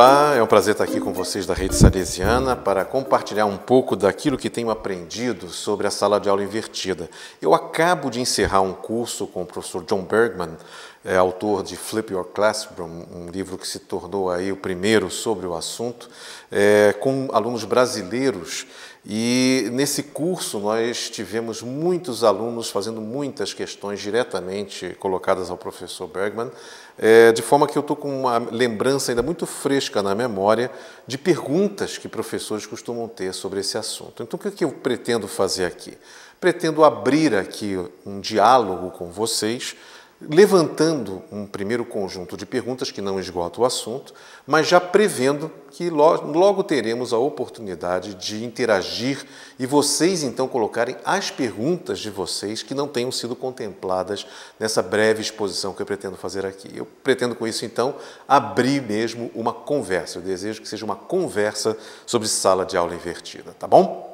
Olá, é um prazer estar aqui com vocês da Rede Salesiana para compartilhar um pouco daquilo que tenho aprendido sobre a sala de aula invertida. Eu acabo de encerrar um curso com o professor John Bergman, é, autor de Flip Your Classroom, um livro que se tornou aí o primeiro sobre o assunto, é, com alunos brasileiros e nesse curso nós tivemos muitos alunos fazendo muitas questões diretamente colocadas ao professor Bergman, é, de forma que eu estou com uma lembrança ainda muito fresca na memória de perguntas que professores costumam ter sobre esse assunto. Então, o que eu pretendo fazer aqui? Pretendo abrir aqui um diálogo com vocês levantando um primeiro conjunto de perguntas que não esgota o assunto, mas já prevendo que logo teremos a oportunidade de interagir e vocês então colocarem as perguntas de vocês que não tenham sido contempladas nessa breve exposição que eu pretendo fazer aqui. Eu pretendo com isso então abrir mesmo uma conversa. Eu desejo que seja uma conversa sobre sala de aula invertida, tá bom?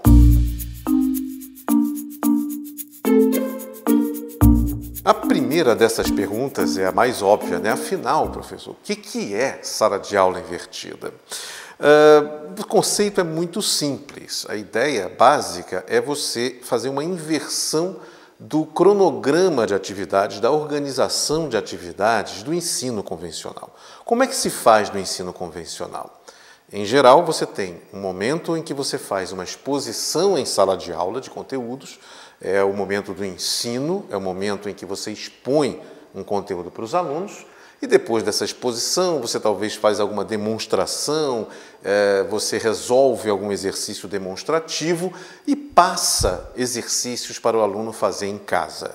A primeira dessas perguntas é a mais óbvia, né? Afinal, professor, o que, que é sala de aula invertida? Uh, o conceito é muito simples. A ideia básica é você fazer uma inversão do cronograma de atividades, da organização de atividades do ensino convencional. Como é que se faz no ensino convencional? Em geral, você tem um momento em que você faz uma exposição em sala de aula de conteúdos é o momento do ensino, é o momento em que você expõe um conteúdo para os alunos. E depois dessa exposição, você talvez faz alguma demonstração, é, você resolve algum exercício demonstrativo e passa exercícios para o aluno fazer em casa.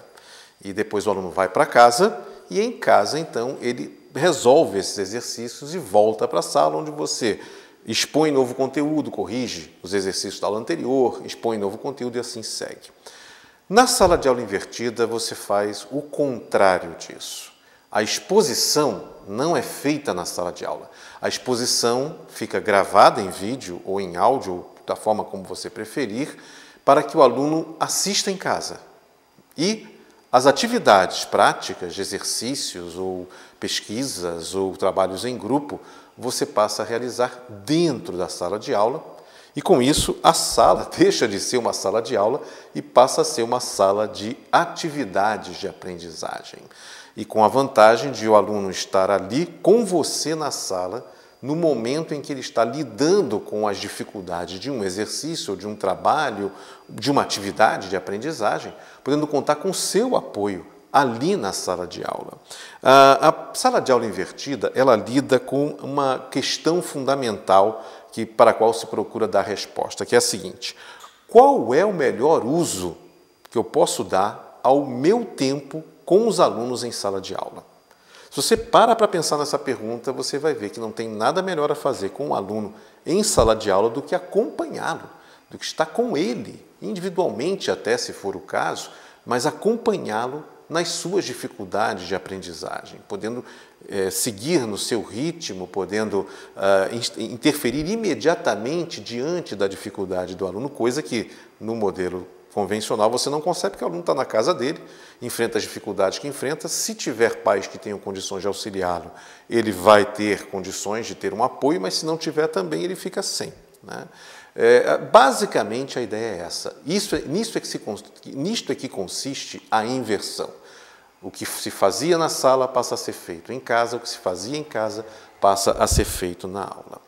E depois o aluno vai para casa e em casa, então, ele resolve esses exercícios e volta para a sala onde você expõe novo conteúdo, corrige os exercícios da aula anterior, expõe novo conteúdo e assim segue. Na sala de aula invertida, você faz o contrário disso. A exposição não é feita na sala de aula. A exposição fica gravada em vídeo ou em áudio, ou da forma como você preferir, para que o aluno assista em casa. E as atividades práticas, exercícios ou pesquisas ou trabalhos em grupo, você passa a realizar dentro da sala de aula e com isso, a sala deixa de ser uma sala de aula e passa a ser uma sala de atividades de aprendizagem. E com a vantagem de o aluno estar ali com você na sala, no momento em que ele está lidando com as dificuldades de um exercício, de um trabalho, de uma atividade de aprendizagem, podendo contar com seu apoio ali na sala de aula. Ah, a sala de aula invertida, ela lida com uma questão fundamental que, para a qual se procura dar resposta, que é a seguinte: qual é o melhor uso que eu posso dar ao meu tempo com os alunos em sala de aula? Se você para para pensar nessa pergunta, você vai ver que não tem nada melhor a fazer com o um aluno em sala de aula do que acompanhá-lo, do que estar com ele, individualmente até se for o caso, mas acompanhá-lo nas suas dificuldades de aprendizagem, podendo é, seguir no seu ritmo, podendo uh, interferir imediatamente diante da dificuldade do aluno, coisa que no modelo convencional você não consegue, porque o aluno está na casa dele, enfrenta as dificuldades que enfrenta. Se tiver pais que tenham condições de auxiliá-lo, ele vai ter condições de ter um apoio, mas se não tiver também, ele fica sem. Né? É, basicamente a ideia é essa. Isso, é, é que se, nisto é que consiste a inversão. O que se fazia na sala passa a ser feito em casa, o que se fazia em casa passa a ser feito na aula.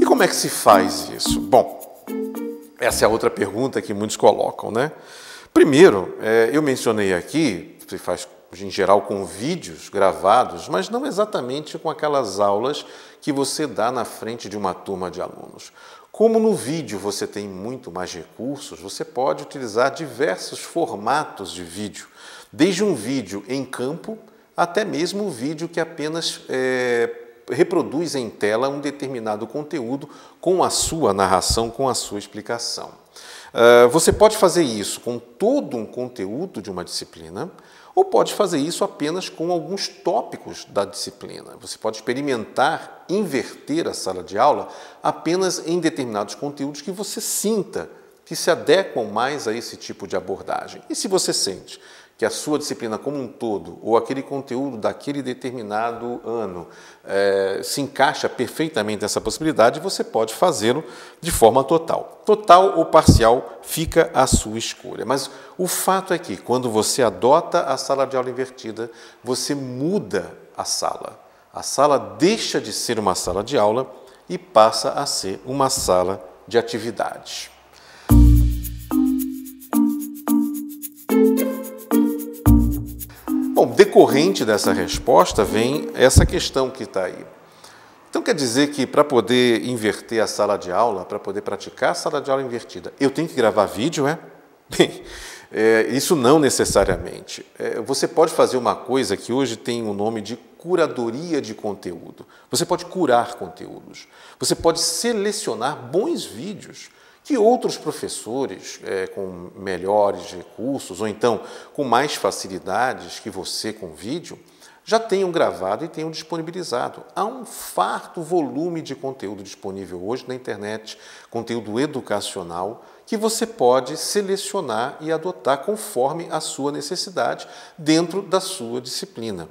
E como é que se faz isso? Bom, essa é a outra pergunta que muitos colocam, né? Primeiro, é, eu mencionei aqui, se faz em geral com vídeos gravados, mas não exatamente com aquelas aulas que você dá na frente de uma turma de alunos. Como no vídeo você tem muito mais recursos, você pode utilizar diversos formatos de vídeo, desde um vídeo em campo até mesmo um vídeo que apenas é, reproduz em tela um determinado conteúdo com a sua narração, com a sua explicação. Ah, você pode fazer isso com todo um conteúdo de uma disciplina ou pode fazer isso apenas com alguns tópicos da disciplina. Você pode experimentar inverter a sala de aula apenas em determinados conteúdos que você sinta que se adequam mais a esse tipo de abordagem. E se você sente que a sua disciplina como um todo ou aquele conteúdo daquele determinado ano é, se encaixa perfeitamente nessa possibilidade, você pode fazê-lo de forma total. Total ou parcial fica à sua escolha. Mas o fato é que quando você adota a sala de aula invertida, você muda a sala. A sala deixa de ser uma sala de aula e passa a ser uma sala de atividades. Bom, decorrente dessa resposta vem essa questão que está aí. Então quer dizer que para poder inverter a sala de aula, para poder praticar a sala de aula invertida, eu tenho que gravar vídeo, é? Bem, é, isso não necessariamente. É, você pode fazer uma coisa que hoje tem o nome de curadoria de conteúdo. Você pode curar conteúdos. Você pode selecionar bons vídeos que outros professores é, com melhores recursos ou então com mais facilidades que você com vídeo já tenham gravado e tenham disponibilizado. Há um farto volume de conteúdo disponível hoje na internet, conteúdo educacional, que você pode selecionar e adotar conforme a sua necessidade dentro da sua disciplina.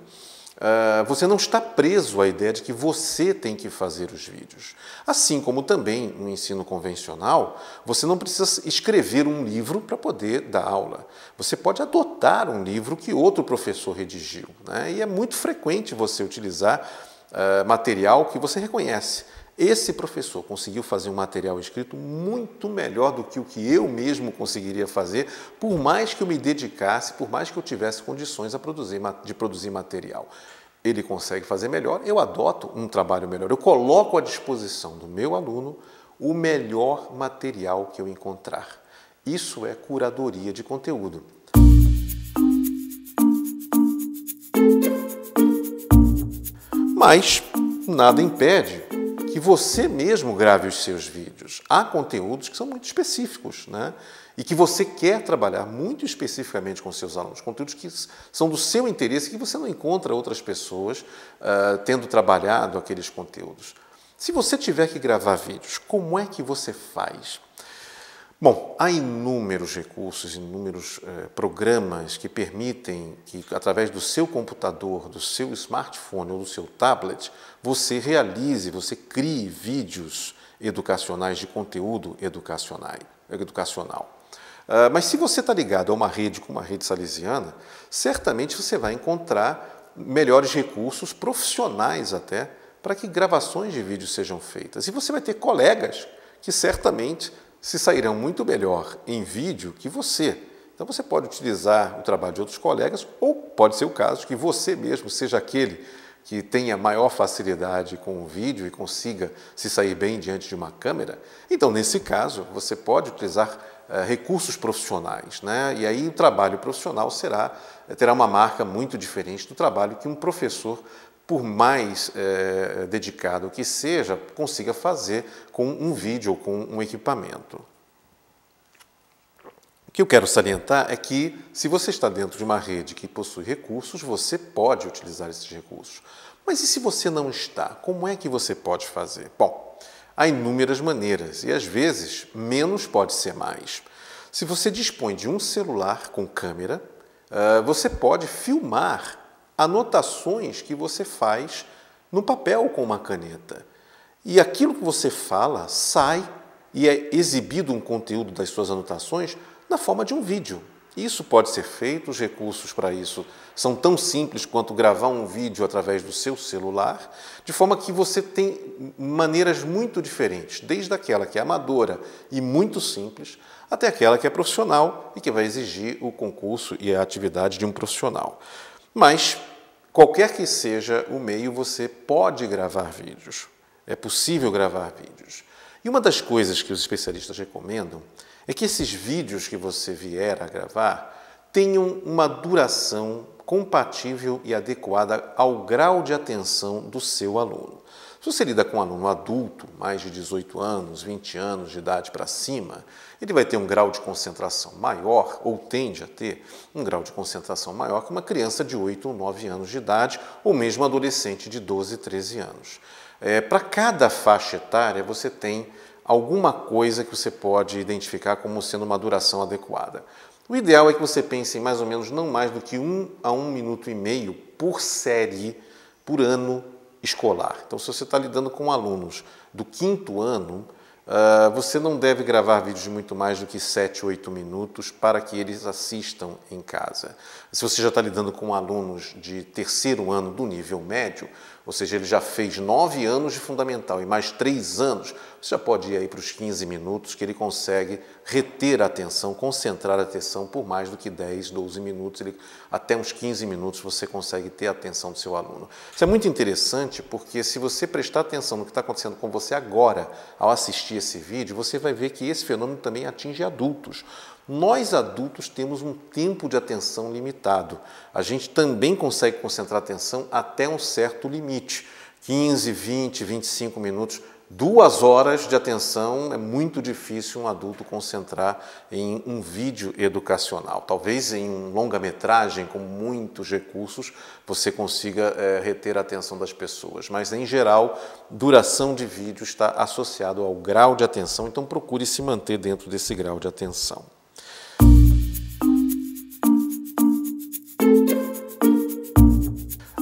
Ah, você não está preso à ideia de que você tem que fazer os vídeos. Assim como também no ensino convencional, você não precisa escrever um livro para poder dar aula. Você pode adotar um livro que outro professor redigiu. Né? E é muito frequente você utilizar uh, material que você reconhece esse professor conseguiu fazer um material escrito muito melhor do que o que eu mesmo conseguiria fazer, por mais que eu me dedicasse, por mais que eu tivesse condições produzir, de produzir material. Ele consegue fazer melhor, eu adoto um trabalho melhor, eu coloco à disposição do meu aluno o melhor material que eu encontrar. Isso é curadoria de conteúdo. Mas nada impede que você mesmo grave os seus vídeos. Há conteúdos que são muito específicos, né? E que você quer trabalhar muito especificamente com seus alunos, conteúdos que são do seu interesse, que você não encontra outras pessoas uh, tendo trabalhado aqueles conteúdos. Se você tiver que gravar vídeos, como é que você faz? Bom, há inúmeros recursos, inúmeros eh, programas que permitem que, através do seu computador, do seu smartphone ou do seu tablet, você realize, você crie vídeos educacionais de conteúdo educacional. educacional. Uh, mas se você está ligado a uma rede como a rede salesiana, certamente você vai encontrar melhores recursos profissionais até para que gravações de vídeos sejam feitas. E você vai ter colegas que certamente se sairão muito melhor em vídeo que você. Então você pode utilizar o trabalho de outros colegas ou pode ser o caso que você mesmo seja aquele que tenha maior facilidade com o vídeo e consiga se sair bem diante de uma câmera. Então, nesse caso, você pode utilizar eh, recursos profissionais, né? E aí o trabalho profissional será terá uma marca muito diferente do trabalho que um professor por mais é, dedicado que seja, consiga fazer com um vídeo ou com um equipamento. O que eu quero salientar é que, se você está dentro de uma rede que possui recursos, você pode utilizar esses recursos. Mas e se você não está? Como é que você pode fazer? Bom, há inúmeras maneiras e, às vezes, menos pode ser mais. Se você dispõe de um celular com câmera, eh, você pode filmar anotações que você faz no papel com uma caneta. E aquilo que você fala sai e é exibido um conteúdo das suas anotações na forma de um vídeo. Isso pode ser feito, os recursos para isso são tão simples quanto gravar um vídeo através do seu celular, de forma que você tem maneiras muito diferentes, desde aquela que é amadora e muito simples, até aquela que é profissional e que vai exigir o concurso e a atividade de um profissional. Mas, qualquer que seja o meio, você pode gravar vídeos. É possível gravar vídeos. E uma das coisas que os especialistas recomendam é que esses vídeos que você vier a gravar tenham uma duração compatível e adequada ao grau de atenção do seu aluno. Se você lida com um aluno adulto, mais de 18 anos, 20 anos de idade para cima, ele vai ter um grau de concentração maior, ou tende a ter um grau de concentração maior que uma criança de 8 ou 9 anos de idade, ou mesmo adolescente de 12, 13 anos. É, para cada faixa etária, você tem alguma coisa que você pode identificar como sendo uma duração adequada. O ideal é que você pense em mais ou menos não mais do que 1 um a 1 um minuto e meio por série, por ano, escolar. Então, se você está lidando com alunos do quinto ano, uh, você não deve gravar vídeos de muito mais do que 7, 8 minutos para que eles assistam em casa. Se você já está lidando com alunos de terceiro ano do nível médio, ou seja, ele já fez nove anos de fundamental e mais três anos. Você já pode ir aí para os 15 minutos que ele consegue reter a atenção, concentrar a atenção por mais do que 10, 12 minutos. Ele, até uns 15 minutos você consegue ter a atenção do seu aluno. Isso é muito interessante porque se você prestar atenção no que está acontecendo com você agora, ao assistir esse vídeo, você vai ver que esse fenômeno também atinge adultos. Nós adultos temos um tempo de atenção limitado. A gente também consegue concentrar atenção até um certo limite 15, 20, 25 minutos. Duas horas de atenção é muito difícil um adulto concentrar em um vídeo educacional. Talvez em um longa-metragem, com muitos recursos, você consiga é, reter a atenção das pessoas. Mas, em geral, duração de vídeo está associado ao grau de atenção, então procure se manter dentro desse grau de atenção.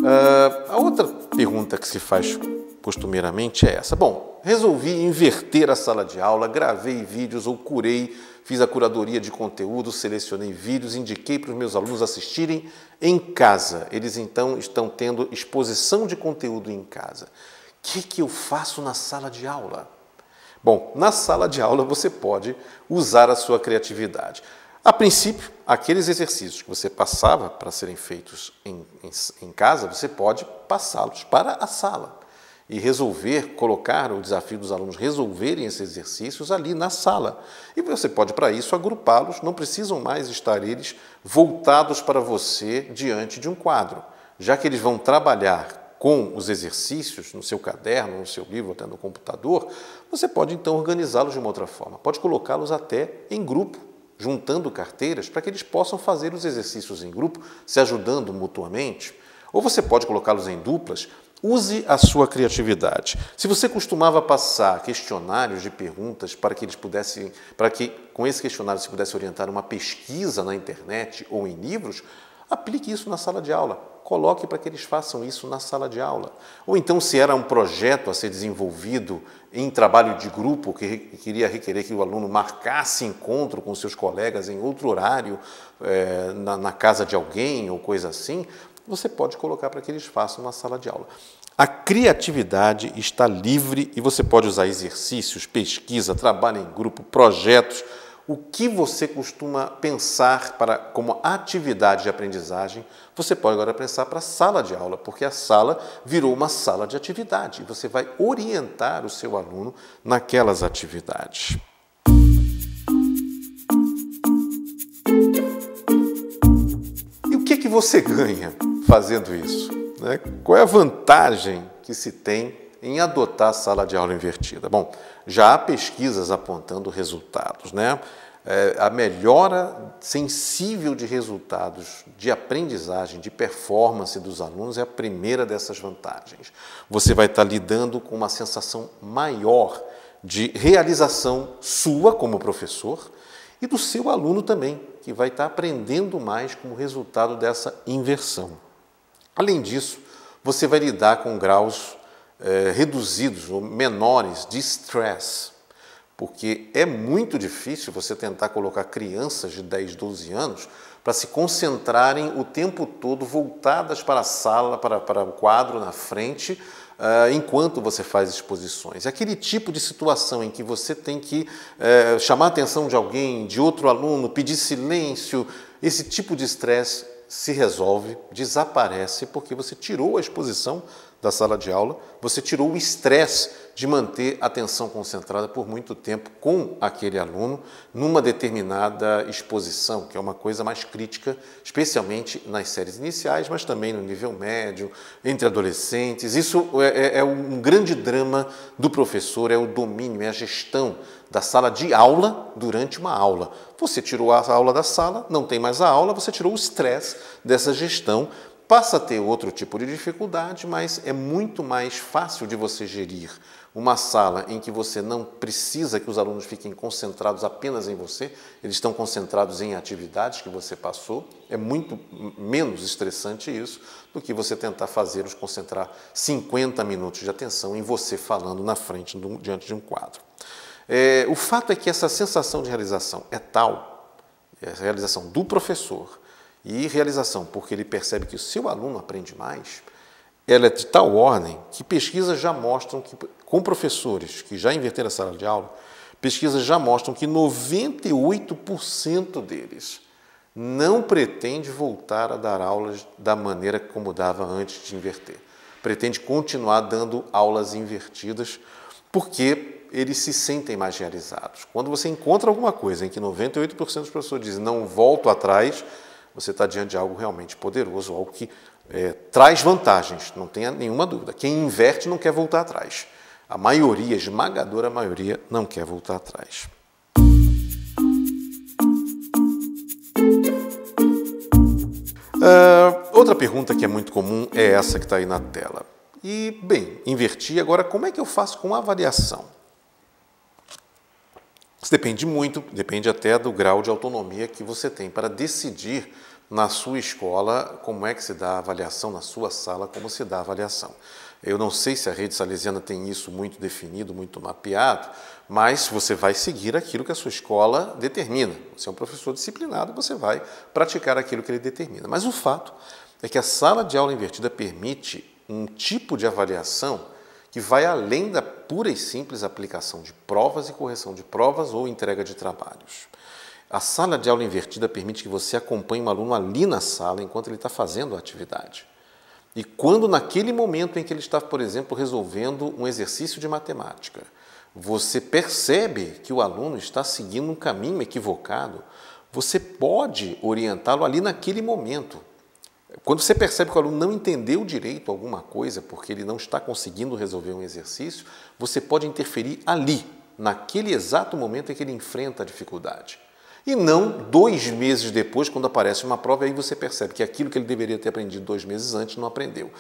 Uh, a outra pergunta que se faz costumeiramente é essa. Bom, resolvi inverter a sala de aula, gravei vídeos ou curei, fiz a curadoria de conteúdo, selecionei vídeos, indiquei para os meus alunos assistirem em casa. Eles então estão tendo exposição de conteúdo em casa. O que, que eu faço na sala de aula? Bom, na sala de aula você pode usar a sua criatividade. A princípio, aqueles exercícios que você passava para serem feitos em, em, em casa, você pode passá-los para a sala e resolver, colocar o desafio dos alunos resolverem esses exercícios ali na sala. E você pode, para isso, agrupá-los, não precisam mais estar eles voltados para você diante de um quadro, já que eles vão trabalhar com os exercícios no seu caderno, no seu livro, até no computador, você pode então organizá-los de uma outra forma. Pode colocá-los até em grupo juntando carteiras para que eles possam fazer os exercícios em grupo, se ajudando mutuamente. Ou você pode colocá-los em duplas. Use a sua criatividade. Se você costumava passar questionários de perguntas para que eles pudessem, para que com esse questionário se pudesse orientar uma pesquisa na internet ou em livros, aplique isso na sala de aula coloque para que eles façam isso na sala de aula. Ou então, se era um projeto a ser desenvolvido em trabalho de grupo, que queria requerer que o aluno marcasse encontro com seus colegas em outro horário, é, na, na casa de alguém ou coisa assim, você pode colocar para que eles façam na sala de aula. A criatividade está livre e você pode usar exercícios, pesquisa, trabalho em grupo, projetos o que você costuma pensar para como atividade de aprendizagem, você pode agora pensar para a sala de aula, porque a sala virou uma sala de atividade. e Você vai orientar o seu aluno naquelas atividades. E o que, é que você ganha fazendo isso? Né? Qual é a vantagem que se tem em adotar a sala de aula invertida? Bom, já há pesquisas apontando resultados, né? É, a melhora sensível de resultados de aprendizagem, de performance dos alunos é a primeira dessas vantagens. Você vai estar lidando com uma sensação maior de realização sua como professor e do seu aluno também, que vai estar aprendendo mais como resultado dessa inversão. Além disso, você vai lidar com graus é, reduzidos ou menores de stress, porque é muito difícil você tentar colocar crianças de 10, 12 anos para se concentrarem o tempo todo voltadas para a sala, para, para o quadro na frente, Uh, enquanto você faz exposições. É aquele tipo de situação em que você tem que uh, chamar a atenção de alguém, de outro aluno, pedir silêncio, esse tipo de estresse se resolve, desaparece, porque você tirou a exposição da sala de aula, você tirou o estresse de manter a atenção concentrada por muito tempo com aquele aluno numa determinada exposição, que é uma coisa mais crítica, especialmente nas séries iniciais, mas também no nível médio, entre adolescentes. Isso é, é, é um grande drama do professor, é o domínio, é a gestão da sala de aula durante uma aula. Você tirou a aula da sala, não tem mais a aula, você tirou o estresse dessa gestão Passa a ter outro tipo de dificuldade, mas é muito mais fácil de você gerir uma sala em que você não precisa que os alunos fiquem concentrados apenas em você, eles estão concentrados em atividades que você passou, é muito menos estressante isso do que você tentar fazê-los concentrar 50 minutos de atenção em você falando na frente, diante de um quadro. É, o fato é que essa sensação de realização é tal, é a realização do professor, e realização, porque ele percebe que o seu aluno aprende mais, ela é de tal ordem que pesquisas já mostram que, com professores que já inverteram a sala de aula, pesquisas já mostram que 98% deles não pretende voltar a dar aulas da maneira como dava antes de inverter. Pretende continuar dando aulas invertidas porque eles se sentem mais realizados. Quando você encontra alguma coisa em que 98% dos professores dizem não volto atrás, você está diante de algo realmente poderoso, algo que é, traz vantagens, não tenha nenhuma dúvida. Quem inverte não quer voltar atrás. A maioria, esmagadora maioria, não quer voltar atrás. Uh, outra pergunta que é muito comum é essa que está aí na tela. E, bem, inverti. Agora, como é que eu faço com a avaliação? Isso depende muito, depende até do grau de autonomia que você tem para decidir na sua escola como é que se dá a avaliação, na sua sala, como se dá a avaliação. Eu não sei se a rede salesiana tem isso muito definido, muito mapeado, mas você vai seguir aquilo que a sua escola determina. Você é um professor disciplinado, você vai praticar aquilo que ele determina. Mas o fato é que a sala de aula invertida permite um tipo de avaliação que vai além da pura e simples aplicação de provas e correção de provas ou entrega de trabalhos. A sala de aula invertida permite que você acompanhe um aluno ali na sala enquanto ele está fazendo a atividade. E quando, naquele momento em que ele está, por exemplo, resolvendo um exercício de matemática, você percebe que o aluno está seguindo um caminho equivocado, você pode orientá-lo ali naquele momento, quando você percebe que o aluno não entendeu direito alguma coisa, porque ele não está conseguindo resolver um exercício, você pode interferir ali, naquele exato momento em que ele enfrenta a dificuldade. E não dois meses depois, quando aparece uma prova, aí você percebe que aquilo que ele deveria ter aprendido dois meses antes não aprendeu.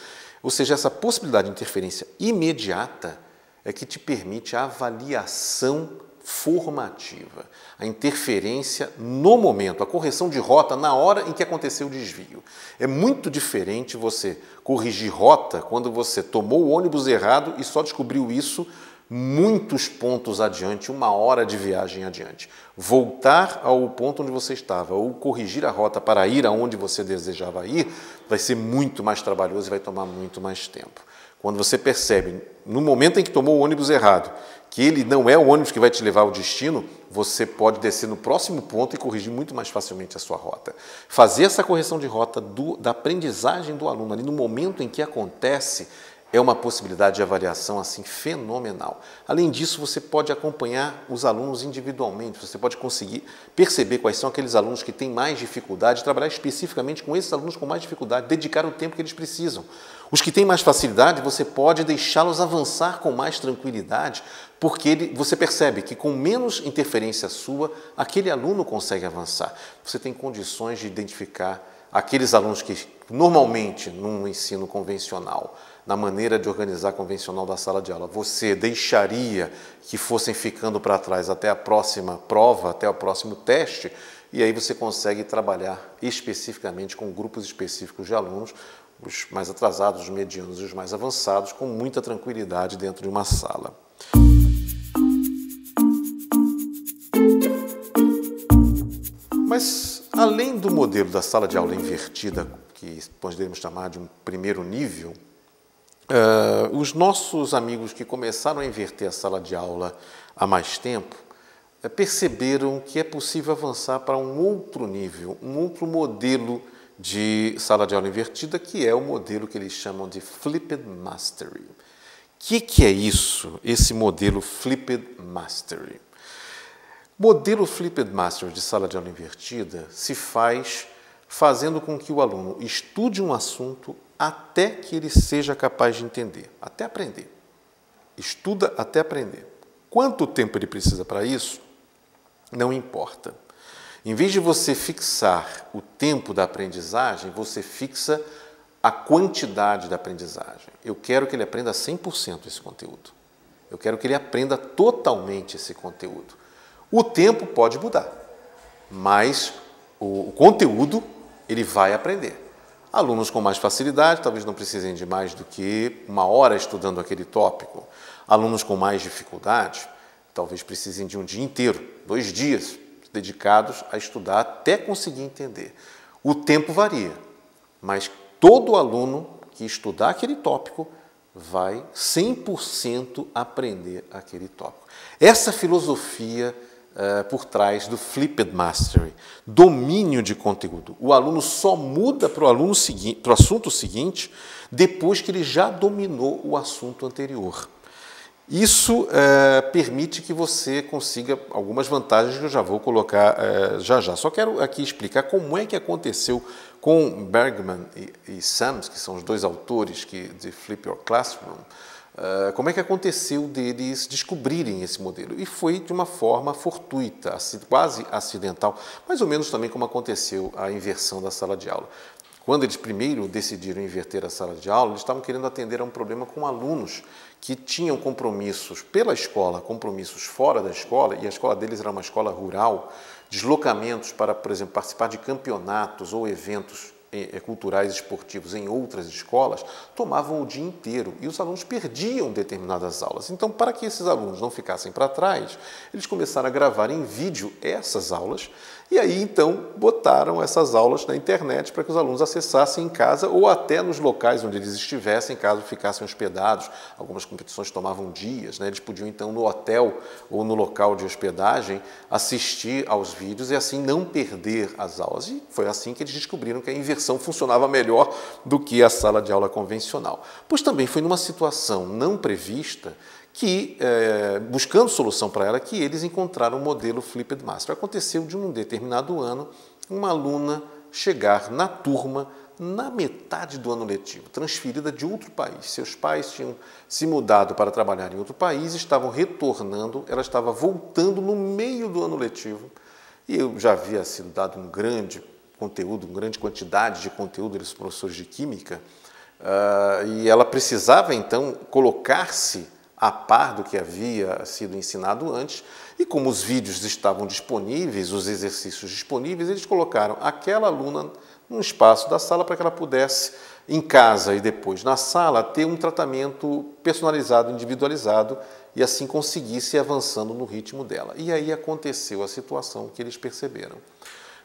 Ou seja, essa possibilidade de interferência imediata é que te permite a avaliação formativa, a interferência no momento, a correção de rota na hora em que aconteceu o desvio. É muito diferente você corrigir rota quando você tomou o ônibus errado e só descobriu isso muitos pontos adiante, uma hora de viagem adiante. Voltar ao ponto onde você estava ou corrigir a rota para ir aonde você desejava ir vai ser muito mais trabalhoso e vai tomar muito mais tempo quando você percebe, no momento em que tomou o ônibus errado, que ele não é o ônibus que vai te levar ao destino, você pode descer no próximo ponto e corrigir muito mais facilmente a sua rota. Fazer essa correção de rota do, da aprendizagem do aluno ali no momento em que acontece é uma possibilidade de avaliação assim fenomenal. Além disso, você pode acompanhar os alunos individualmente, você pode conseguir perceber quais são aqueles alunos que têm mais dificuldade, trabalhar especificamente com esses alunos com mais dificuldade, dedicar o tempo que eles precisam. Os que têm mais facilidade, você pode deixá-los avançar com mais tranquilidade, porque ele, você percebe que com menos interferência sua, aquele aluno consegue avançar. Você tem condições de identificar aqueles alunos que normalmente num ensino convencional na maneira de organizar convencional da sala de aula, você deixaria que fossem ficando para trás até a próxima prova, até o próximo teste? E aí você consegue trabalhar especificamente com grupos específicos de alunos, os mais atrasados, os medianos e os mais avançados, com muita tranquilidade dentro de uma sala. Mas, além do modelo da sala de aula invertida, que poderíamos chamar de um primeiro nível, Uh, os nossos amigos que começaram a inverter a sala de aula há mais tempo uh, perceberam que é possível avançar para um outro nível, um outro modelo de sala de aula invertida, que é o modelo que eles chamam de Flipped Mastery. O que, que é isso, esse modelo Flipped Mastery? O modelo Flipped Mastery de sala de aula invertida se faz fazendo com que o aluno estude um assunto até que ele seja capaz de entender, até aprender. Estuda até aprender. Quanto tempo ele precisa para isso? Não importa. Em vez de você fixar o tempo da aprendizagem, você fixa a quantidade da aprendizagem. Eu quero que ele aprenda 100% esse conteúdo. Eu quero que ele aprenda totalmente esse conteúdo. O tempo pode mudar, mas o, conteúdo ele vai aprender. Alunos com mais facilidade talvez não precisem de mais do que uma hora estudando aquele tópico. Alunos com mais dificuldade talvez precisem de um dia inteiro, dois dias dedicados a estudar até conseguir entender. O tempo varia, mas todo aluno que estudar aquele tópico vai 100% aprender aquele tópico. Essa filosofia eh, por trás do Flipped Mastery. Domínio de conteúdo. O aluno só muda para o aluno seguinte, para o assunto seguinte, depois que ele já dominou o assunto anterior. Isso eh, permite que você consiga algumas vantagens que eu já vou colocar eh, já já. Só quero aqui explicar como é que aconteceu com Bergman e, e Sams, que são os dois autores que, de Flip Your Classroom, eh, como é que aconteceu deles descobrirem esse modelo? E foi de uma forma fortuita, quase acidental, mais ou menos também como aconteceu a inversão da sala de aula. Quando eles primeiro decidiram inverter a sala de aula, eles estavam querendo atender a um problema com alunos que tinham compromissos pela escola, compromissos fora da escola, e a escola deles era uma escola rural, deslocamentos para, por exemplo, participar de campeonatos ou eventos eh, eh, culturais esportivos em outras escolas tomavam o dia inteiro e os alunos perdiam determinadas aulas. Então, para que esses alunos não ficassem para trás, eles começaram a gravar em vídeo essas aulas e aí então botaram essas aulas na internet para que os alunos acessassem em casa ou até nos locais onde eles estivessem, caso ficassem hospedados. Algumas competições tomavam dias, né? eles podiam então no hotel ou no local de hospedagem assistir aos vídeos e assim não perder as aulas. E foi assim que eles descobriram que a inversão funcionava melhor do que a sala de aula convencional. Pois também foi numa situação não prevista que, é, buscando solução para ela, que eles encontraram o modelo Flipped Master. Aconteceu de um determinado ano uma aluna chegar na turma na metade do ano letivo, transferida de outro país. Seus pais tinham se mudado para trabalhar em outro país, estavam retornando, ela estava voltando no meio do ano letivo. E eu já havia sido dado um grande conteúdo, uma grande quantidade de conteúdo dos professores de química, uh, e ela precisava então colocar-se a par do que havia sido ensinado antes, e como os vídeos estavam disponíveis, os exercícios disponíveis, eles colocaram aquela aluna num espaço da sala para que ela pudesse, em casa e depois na sala, ter um tratamento personalizado, individualizado e assim conseguisse ir avançando no ritmo dela. E aí aconteceu a situação que eles perceberam.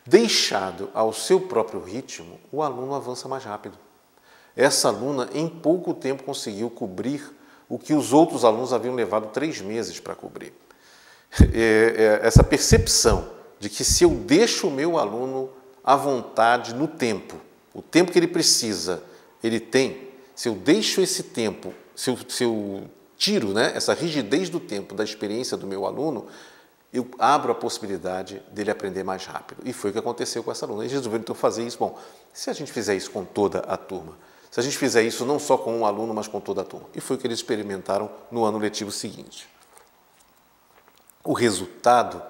Deixado ao seu próprio ritmo, o aluno avança mais rápido. Essa aluna, em pouco tempo, conseguiu cobrir o que os outros alunos haviam levado três meses para cobrir. É, é, essa percepção de que se eu deixo o meu aluno à vontade no tempo, o tempo que ele precisa, ele tem, se eu deixo esse tempo, se eu, se eu tiro né, essa rigidez do tempo da experiência do meu aluno, eu abro a possibilidade dele aprender mais rápido. E foi o que aconteceu com essa aluna. Eles resolveram então fazer isso. Bom, se a gente fizer isso com toda a turma, se a gente fizer isso não só com um aluno, mas com toda a turma. E foi o que eles experimentaram no ano letivo seguinte. O resultado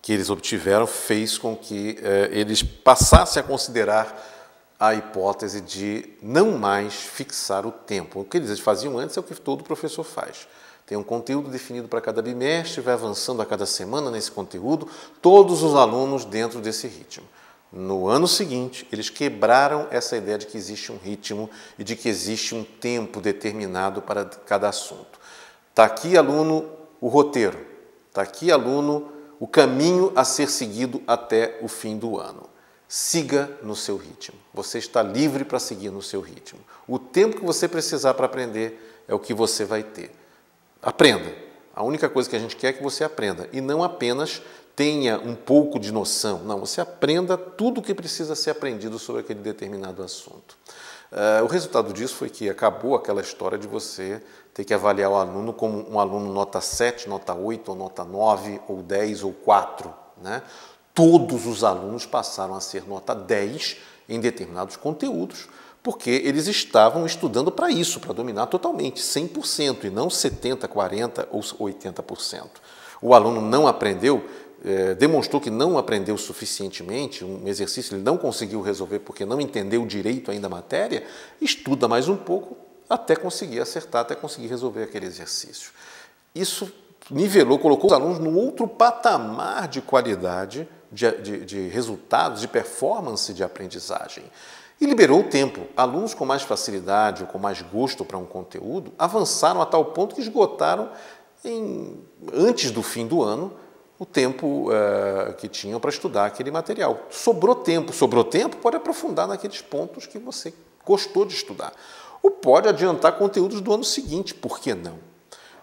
que eles obtiveram fez com que eh, eles passassem a considerar a hipótese de não mais fixar o tempo. O que eles faziam antes é o que todo professor faz. Tem um conteúdo definido para cada bimestre, vai avançando a cada semana nesse conteúdo, todos os alunos dentro desse ritmo. No ano seguinte, eles quebraram essa ideia de que existe um ritmo e de que existe um tempo determinado para cada assunto. Está aqui, aluno, o roteiro. Está aqui, aluno, o caminho a ser seguido até o fim do ano. Siga no seu ritmo. Você está livre para seguir no seu ritmo. O tempo que você precisar para aprender é o que você vai ter. Aprenda. A única coisa que a gente quer é que você aprenda e não apenas tenha um pouco de noção. Não, você aprenda tudo o que precisa ser aprendido sobre aquele determinado assunto. Uh, o resultado disso foi que acabou aquela história de você ter que avaliar o aluno como um aluno nota 7, nota 8, ou nota 9, ou 10, ou 4. Né? Todos os alunos passaram a ser nota 10 em determinados conteúdos, porque eles estavam estudando para isso, para dominar totalmente, 100%, e não 70%, 40% ou 80%. O aluno não aprendeu é, demonstrou que não aprendeu suficientemente, um exercício ele não conseguiu resolver porque não entendeu direito ainda a matéria, estuda mais um pouco até conseguir acertar, até conseguir resolver aquele exercício. Isso nivelou, colocou os alunos num outro patamar de qualidade, de, de, de resultados, de performance de aprendizagem e liberou o tempo. Alunos com mais facilidade ou com mais gosto para um conteúdo avançaram a tal ponto que esgotaram em, antes do fim do ano o tempo uh, que tinham para estudar aquele material. Sobrou tempo, sobrou tempo, pode aprofundar naqueles pontos que você gostou de estudar. Ou pode adiantar conteúdos do ano seguinte, por que não?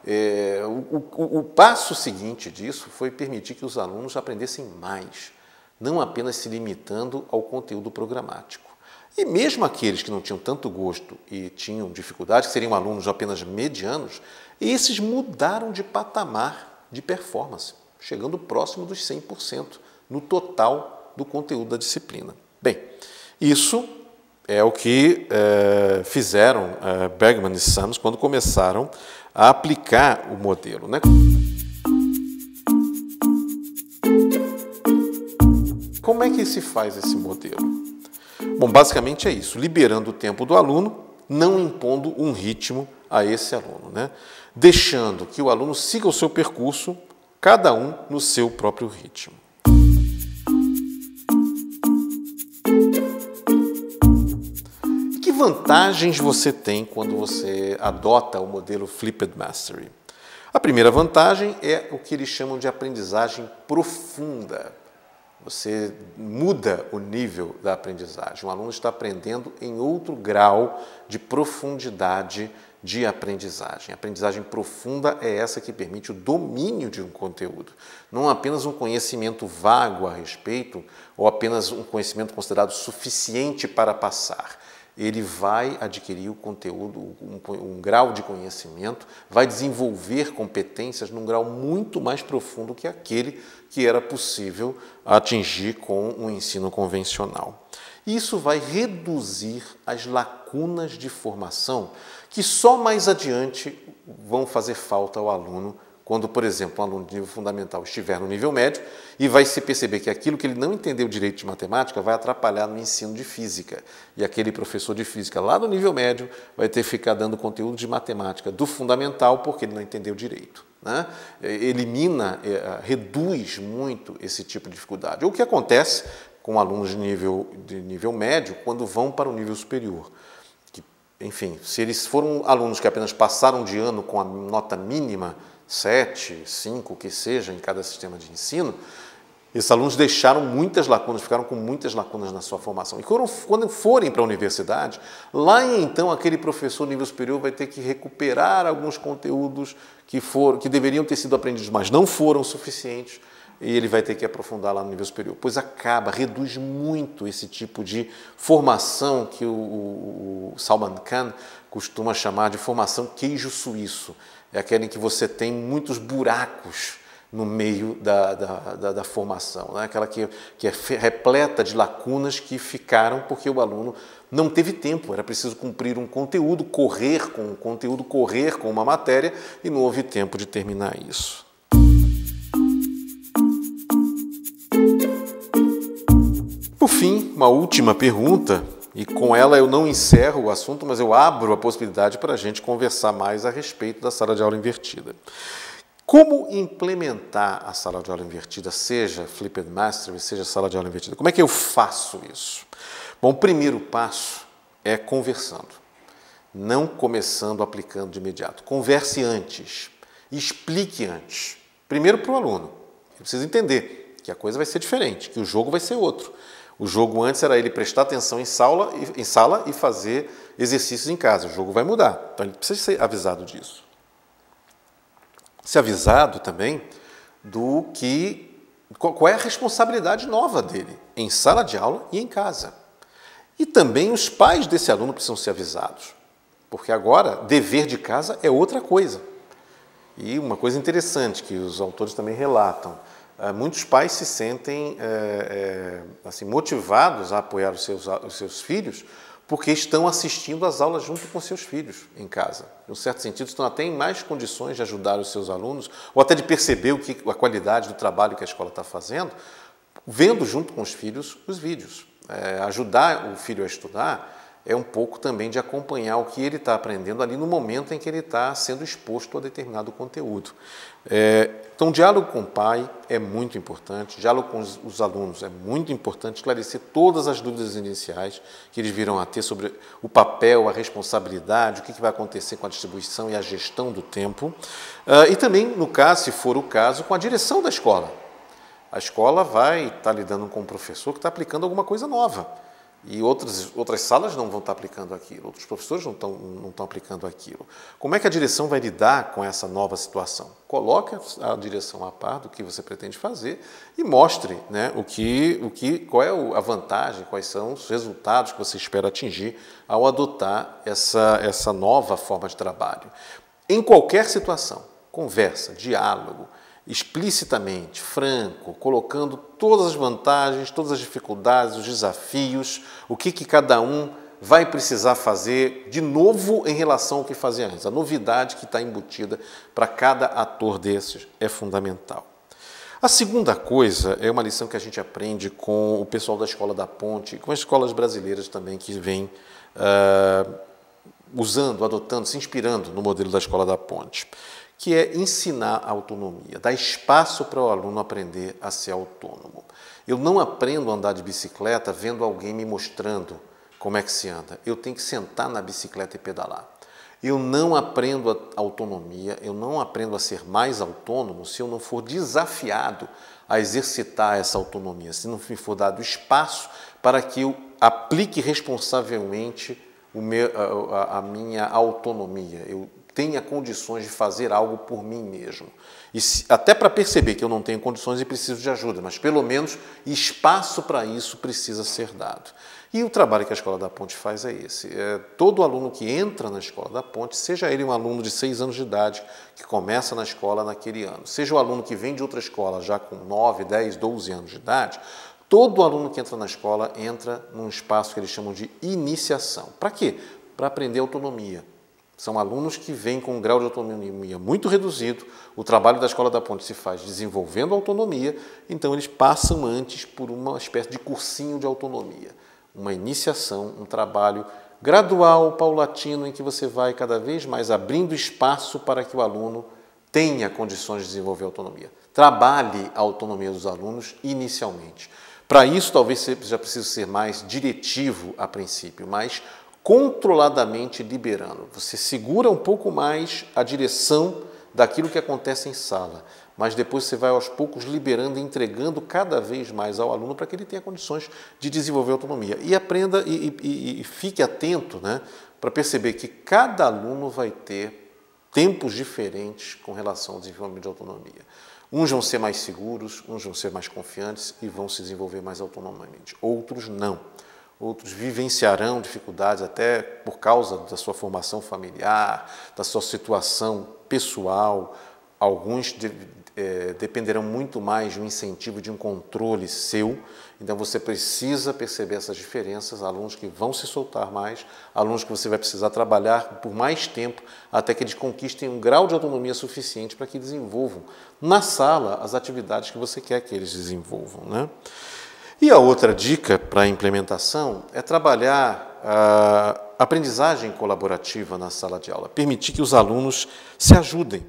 É, o, o, o passo seguinte disso foi permitir que os alunos aprendessem mais, não apenas se limitando ao conteúdo programático. E mesmo aqueles que não tinham tanto gosto e tinham dificuldade, que seriam alunos apenas medianos, esses mudaram de patamar de performance chegando próximo dos 100% no total do conteúdo da disciplina. Bem, isso é o que é, fizeram é, Bergman e Sams quando começaram a aplicar o modelo. Né? Como é que se faz esse modelo? Bom, basicamente é isso: liberando o tempo do aluno, não impondo um ritmo a esse aluno, né? deixando que o aluno siga o seu percurso cada um no seu próprio ritmo. que vantagens você tem quando você adota o modelo Flipped Mastery? A primeira vantagem é o que eles chamam de aprendizagem profunda. Você muda o nível da aprendizagem. O aluno está aprendendo em outro grau de profundidade de aprendizagem. A aprendizagem profunda é essa que permite o domínio de um conteúdo, não apenas um conhecimento vago a respeito ou apenas um conhecimento considerado suficiente para passar. Ele vai adquirir o conteúdo, um, um grau de conhecimento, vai desenvolver competências num grau muito mais profundo que aquele que era possível atingir com o ensino convencional. Isso vai reduzir as lacunas de formação que só mais adiante vão fazer falta ao aluno quando, por exemplo, um aluno de nível fundamental estiver no nível médio e vai se perceber que aquilo que ele não entendeu direito de matemática vai atrapalhar no ensino de física. E aquele professor de física lá no nível médio vai ter que ficar dando conteúdo de matemática do fundamental porque ele não entendeu direito. Né? Elimina, é, reduz muito esse tipo de dificuldade. O que acontece com alunos de nível, de nível médio quando vão para o nível superior? enfim, se eles foram alunos que apenas passaram de ano com a nota mínima, 7, 5, o que seja, em cada sistema de ensino, esses alunos deixaram muitas lacunas, ficaram com muitas lacunas na sua formação. E quando, quando forem para a universidade, lá então aquele professor nível superior vai ter que recuperar alguns conteúdos que, foram que deveriam ter sido aprendidos, mas não foram suficientes e ele vai ter que aprofundar lá no nível superior. Pois acaba, reduz muito esse tipo de formação que o, o, o Salman Khan costuma chamar de formação queijo suíço. É aquela em que você tem muitos buracos no meio da, da, da, da formação, né? aquela que, que é repleta de lacunas que ficaram porque o aluno não teve tempo, era preciso cumprir um conteúdo, correr com o um conteúdo, correr com uma matéria e não houve tempo de terminar isso. Por fim, uma última pergunta, e com ela eu não encerro o assunto, mas eu abro a possibilidade para a gente conversar mais a respeito da sala de aula invertida. Como implementar a sala de aula invertida, seja Flipped Mastery, seja sala de aula invertida? Como é que eu faço isso? Bom, o primeiro passo é conversando. Não começando aplicando de imediato. Converse antes. Explique antes. Primeiro para o aluno. Ele precisa entender que a coisa vai ser diferente, que o jogo vai ser outro. O jogo antes era ele prestar atenção em sala, em sala e fazer exercícios em casa. O jogo vai mudar. Então ele precisa ser avisado disso. Ser avisado também do que qual é a responsabilidade nova dele em sala de aula e em casa. E também os pais desse aluno precisam ser avisados, porque agora dever de casa é outra coisa. E uma coisa interessante que os autores também relatam é, muitos pais se sentem é, é, assim, motivados a apoiar os seus, os seus filhos porque estão assistindo às aulas junto com seus filhos em casa. Em um certo sentido, estão até em mais condições de ajudar os seus alunos ou até de perceber o que, a qualidade do trabalho que a escola está fazendo, vendo junto com os filhos os vídeos. É, ajudar o filho a estudar é um pouco também de acompanhar o que ele está aprendendo ali no momento em que ele está sendo exposto a determinado conteúdo. É, então, diálogo com o pai é muito importante, diálogo com os, os, alunos é muito importante, esclarecer todas as dúvidas iniciais que eles virão a ter sobre o papel, a responsabilidade, o que, que vai acontecer com a distribuição e a gestão do tempo. Uh, e também, no caso, se for o caso, com a direção da escola. A escola vai estar tá lidando com um professor que está aplicando alguma coisa nova e outras, outras salas não vão estar aplicando aquilo, outros professores não estão, não estão aplicando aquilo. Como é que a direção vai lidar com essa nova situação? Coloque a direção a par do que você pretende fazer e mostre né, o que, o que, qual é a vantagem, quais são os resultados que você espera atingir ao adotar essa, essa nova forma de trabalho. Em qualquer situação, conversa, diálogo, explicitamente, franco, colocando todas as vantagens, todas as dificuldades, os desafios, o que, que cada um vai precisar fazer de novo em relação ao que fazia antes. A novidade que está embutida para cada ator desses é fundamental. A segunda coisa é uma lição que a gente aprende com o pessoal da Escola da Ponte, com as escolas brasileiras também que vêm uh, ah, usando, adotando, se inspirando no modelo da Escola da Ponte que é ensinar a autonomia, dar espaço para o aluno aprender a ser autônomo. Eu não aprendo a andar de bicicleta vendo alguém me mostrando como é que se anda. Eu tenho que sentar na bicicleta e pedalar. Eu não aprendo a autonomia, eu não aprendo a ser mais autônomo se eu não for desafiado a exercitar essa autonomia, se não me for dado espaço para que eu aplique responsavelmente meu, a, a minha autonomia. Eu tenha condições de fazer algo por mim mesmo. E se, até para perceber que eu não tenho condições e preciso de ajuda, mas pelo menos espaço para isso precisa ser dado. E o trabalho que a Escola da Ponte faz é esse. É, todo aluno que entra na Escola da Ponte, seja ele um aluno de 6 anos de idade, que começa na escola naquele ano, seja o aluno que vem de outra escola já com 9, 10, 12 anos de idade, todo aluno que entra na escola entra num espaço que eles chamam de iniciação. Para quê? Para aprender autonomia, são alunos que vêm com um grau de autonomia muito reduzido. O trabalho da Escola da Ponte se faz desenvolvendo autonomia, então eles passam antes por uma espécie de cursinho de autonomia, uma iniciação, um trabalho gradual, paulatino, em que você vai cada vez mais abrindo espaço para que o aluno tenha condições de desenvolver autonomia. Trabalhe a autonomia dos alunos inicialmente. Para isso, talvez seja preciso ser mais diretivo a princípio, mas controladamente liberando. Você segura um pouco mais a direção daquilo que acontece em sala, mas depois você vai aos poucos liberando e entregando cada vez mais ao aluno para que ele tenha condições de desenvolver autonomia. E aprenda e, e, e fique atento né, para perceber que cada aluno vai ter tempos diferentes com relação ao desenvolvimento de autonomia. Uns vão ser mais seguros, uns vão ser mais confiantes e vão se desenvolver mais autonomamente, outros não outros vivenciarão dificuldades até por causa da sua formação familiar, da sua situação pessoal. Alguns de, é, dependerão muito mais de um incentivo, de um controle seu. Então você precisa perceber essas diferenças. Alunos que vão se soltar mais, alunos que você vai precisar trabalhar por mais tempo até que eles conquistem um grau de autonomia suficiente para que desenvolvam na sala as atividades que você quer que eles desenvolvam. Né? E a outra dica para a implementação é trabalhar ah, a aprendizagem colaborativa na sala de aula, permitir que os alunos se ajudem.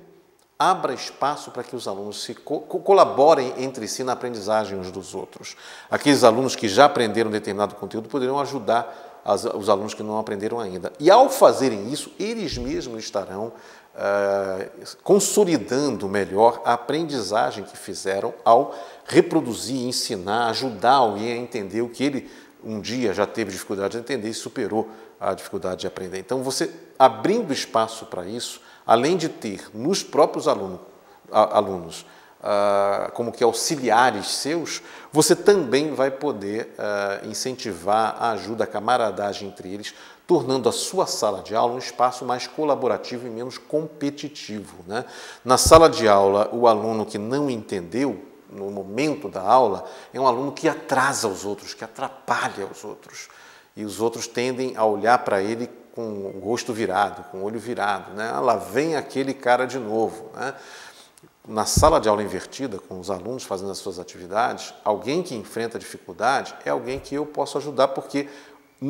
Abra espaço para que os alunos se co colaborem entre si na aprendizagem uns dos outros. Aqueles alunos que já aprenderam determinado conteúdo poderão ajudar as, os alunos que não aprenderam ainda. E ao fazerem isso, eles mesmos estarão eh, consolidando melhor a aprendizagem que fizeram ao reproduzir, ensinar, ajudar alguém a entender o que ele um dia já teve dificuldade de entender e superou a dificuldade de aprender. Então, você abrindo espaço para isso, além de ter nos próprios aluno, a, alunos ah, como que auxiliares seus, você também vai poder ah, incentivar a ajuda, a camaradagem entre eles, tornando a sua sala de aula um espaço mais colaborativo e menos competitivo. Né? Na sala de aula, o aluno que não entendeu no momento da aula é um aluno que atrasa os outros, que atrapalha os outros. E os outros tendem a olhar para ele com o rosto virado, com o olho virado. Né? Ah, lá vem aquele cara de novo. Né? Na sala de aula invertida, com os alunos fazendo as suas atividades, alguém que enfrenta dificuldade é alguém que eu posso ajudar, porque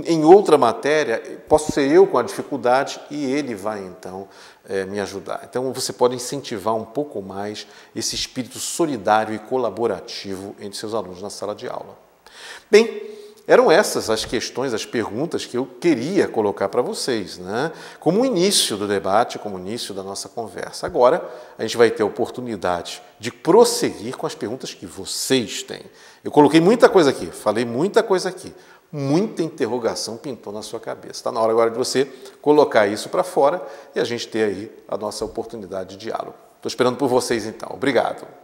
em outra matéria, posso ser eu com a dificuldade e ele vai então é, me ajudar. Então você pode incentivar um pouco mais esse espírito solidário e colaborativo entre seus alunos na sala de aula. Bem, eram essas as questões, as perguntas que eu queria colocar para vocês, né? como início do debate, como início da nossa conversa. Agora, a gente vai ter a oportunidade de prosseguir com as perguntas que vocês têm. Eu coloquei muita coisa aqui, falei muita coisa aqui muita interrogação pintou na sua cabeça. Está na hora agora de você colocar isso para fora e a gente ter aí a nossa oportunidade de diálogo. Estou esperando por vocês então. Obrigado.